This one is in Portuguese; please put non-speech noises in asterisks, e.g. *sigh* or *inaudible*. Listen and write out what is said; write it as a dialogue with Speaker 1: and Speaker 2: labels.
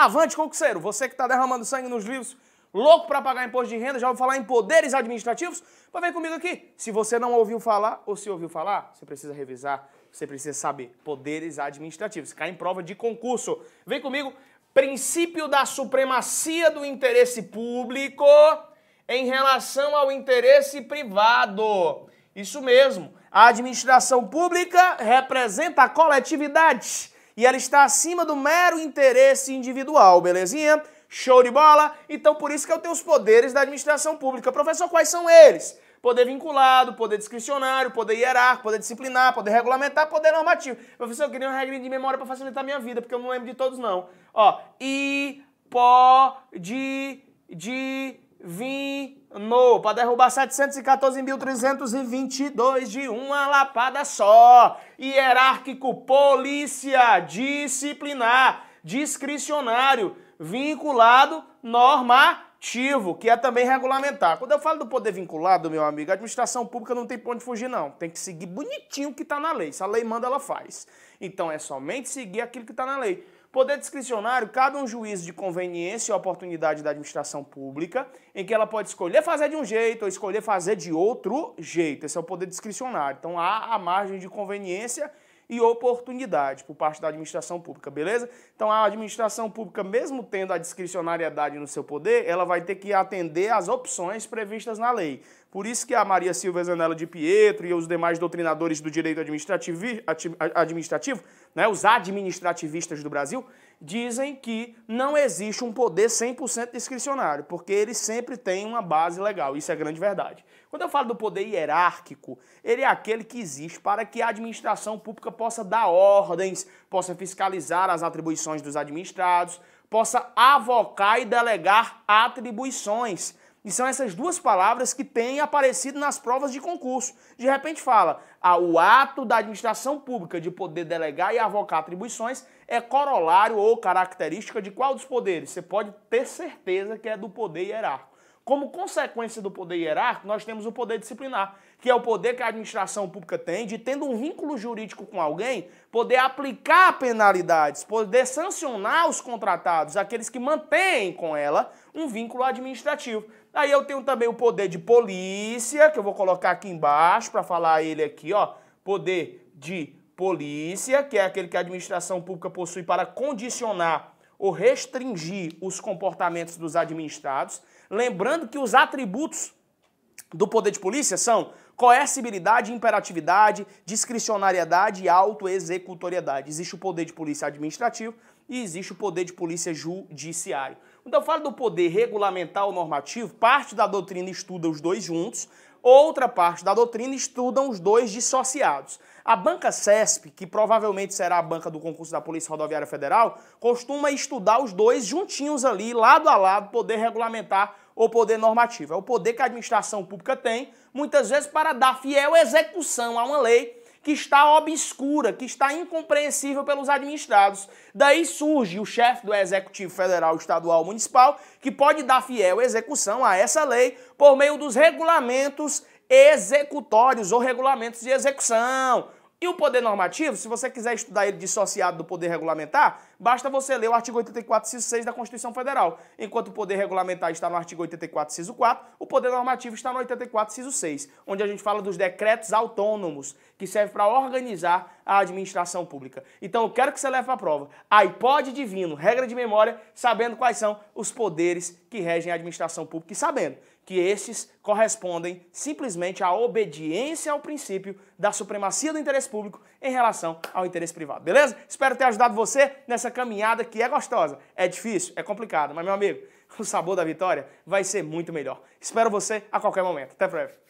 Speaker 1: Avante, concurseiro, você que está derramando sangue nos livros, louco para pagar imposto de renda, já ouviu falar em poderes administrativos? Mas vem comigo aqui. Se você não ouviu falar ou se ouviu falar, você precisa revisar, você precisa saber. Poderes administrativos, cai em prova de concurso. Vem comigo. Princípio da supremacia do interesse público em relação ao interesse privado. Isso mesmo. A administração pública representa a coletividade e ela está acima do mero interesse individual, belezinha? Show de bola? Então por isso que eu tenho os poderes da administração pública. Professor, quais são eles? Poder vinculado, poder discricionário, poder hierárquico, poder disciplinar, poder regulamentar, poder normativo. Professor, eu queria uma regra de memória para facilitar a minha vida, porque eu não lembro de todos não. Ó, e pode de Vino, para derrubar 714.322 de uma lapada só. Hierárquico, polícia, disciplinar, discricionário, vinculado, normativo, que é também regulamentar. Quando eu falo do poder vinculado, meu amigo, a administração pública não tem ponto de fugir, não. Tem que seguir bonitinho o que está na lei. Se a lei manda, ela faz. Então é somente seguir aquilo que está na lei. Poder discricionário cabe um juízo de conveniência e oportunidade da administração pública, em que ela pode escolher fazer de um jeito ou escolher fazer de outro jeito. Esse é o poder discricionário. Então há a margem de conveniência e oportunidade por parte da administração pública, beleza? Então a administração pública, mesmo tendo a discricionariedade no seu poder, ela vai ter que atender às opções previstas na lei. Por isso que a Maria Silva Zanella de Pietro e os demais doutrinadores do direito administrativo, administrativo né, os administrativistas do Brasil, dizem que não existe um poder 100% discricionário, porque ele sempre tem uma base legal. Isso é grande verdade. Quando eu falo do poder hierárquico, ele é aquele que existe para que a administração pública possa dar ordens, possa fiscalizar as atribuições dos administrados, possa avocar e delegar atribuições. E são essas duas palavras que têm aparecido nas provas de concurso. De repente fala, ah, o ato da administração pública de poder delegar e avocar atribuições é corolário ou característica de qual dos poderes? Você pode ter certeza que é do poder hierárquico. Como consequência do poder hierárquico, nós temos o poder disciplinar, que é o poder que a administração pública tem de, tendo um vínculo jurídico com alguém, poder aplicar penalidades, poder sancionar os contratados, aqueles que mantêm com ela um vínculo administrativo. Aí eu tenho também o poder de polícia, que eu vou colocar aqui embaixo para falar ele aqui, ó, poder de polícia, que é aquele que a administração pública possui para condicionar ou restringir os comportamentos dos administrados, lembrando que os atributos do poder de polícia são coercibilidade, imperatividade, discricionariedade e autoexecutoriedade. Existe o poder de polícia administrativo e existe o poder de polícia judiciário. Quando então, eu falo do poder regulamentar ou normativo, parte da doutrina estuda os dois juntos, outra parte da doutrina estudam os dois dissociados. A banca CESP, que provavelmente será a banca do concurso da Polícia Rodoviária Federal, costuma estudar os dois juntinhos ali, lado a lado, poder regulamentar ou poder normativo. É o poder que a administração pública tem, muitas vezes, para dar fiel execução a uma lei que está obscura, que está incompreensível pelos administrados. Daí surge o chefe do Executivo Federal, Estadual, Municipal, que pode dar fiel execução a essa lei por meio dos regulamentos executórios ou regulamentos de execução. E o poder normativo, se você quiser estudar ele dissociado do poder regulamentar, basta você ler o artigo 84, ciso 6 da Constituição Federal. Enquanto o poder regulamentar está no artigo 84, ciso 4, o poder normativo está no 84, ciso 6, onde a gente fala dos decretos autônomos, que servem para organizar a administração pública. Então eu quero que você leve para a prova. pode divino, regra de memória, sabendo quais são os poderes que regem a administração pública e sabendo que estes correspondem simplesmente à obediência ao princípio da supremacia do interesse público em relação ao interesse privado. Beleza? Espero ter ajudado você nessa caminhada que é gostosa. É difícil, é complicado, mas meu amigo, *laughs* o sabor da vitória vai ser muito melhor. Espero você a qualquer momento. Até breve.